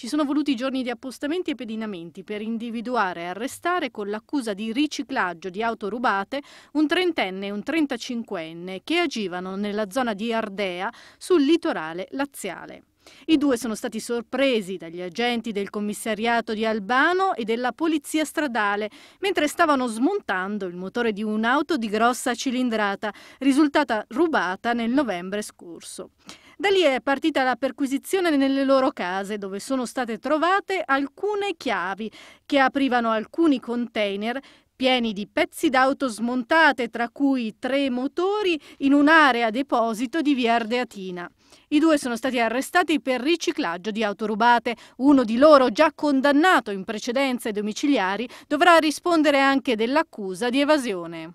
Ci sono voluti giorni di appostamenti e pedinamenti per individuare e arrestare con l'accusa di riciclaggio di auto rubate un trentenne e un trentacinquenne che agivano nella zona di Ardea sul litorale laziale. I due sono stati sorpresi dagli agenti del commissariato di Albano e della polizia stradale mentre stavano smontando il motore di un'auto di grossa cilindrata risultata rubata nel novembre scorso. Da lì è partita la perquisizione nelle loro case, dove sono state trovate alcune chiavi che aprivano alcuni container pieni di pezzi d'auto smontate, tra cui tre motori, in un'area deposito di Via Ardeatina. I due sono stati arrestati per riciclaggio di auto rubate. Uno di loro, già condannato in precedenza ai domiciliari, dovrà rispondere anche dell'accusa di evasione.